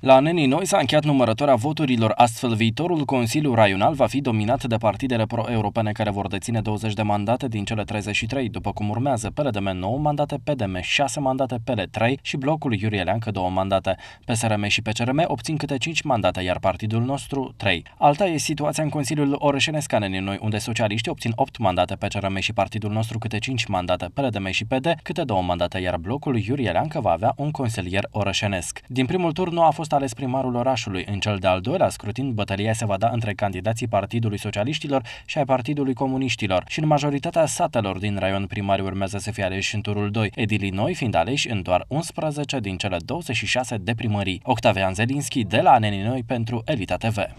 La Nenii Noi s-a încheiat numărătoarea voturilor, astfel viitorul Consiliu Raional va fi dominat de partidele pro-europene care vor deține 20 de mandate din cele 33, după cum urmează PLDM 9 mandate, PDM 6 mandate, PL 3 și blocul Iurie Leancă 2 mandate. PSRM și PCRM obțin câte 5 mandate, iar partidul nostru 3. Alta e situația în Consiliul Orășenesc Nenii Noi, unde socialiștii obțin 8 mandate, PCRM și partidul nostru câte 5 mandate, PLDM și PD câte 2 mandate, iar blocul Iurie Leancă va avea un consilier orășenesc. Din primul tur nu a fost fost ales primarul orașului. În cel de-al doilea scrutin, bătălia se va da între candidații Partidului Socialiștilor și ai Partidului Comuniștilor și în majoritatea satelor din raion primarii urmează să fie aleși în turul 2, edilii noi fiind aleși în doar 11 din cele 26 de primării. Octavian Zelinski de la Aneni Noi pentru Elita TV.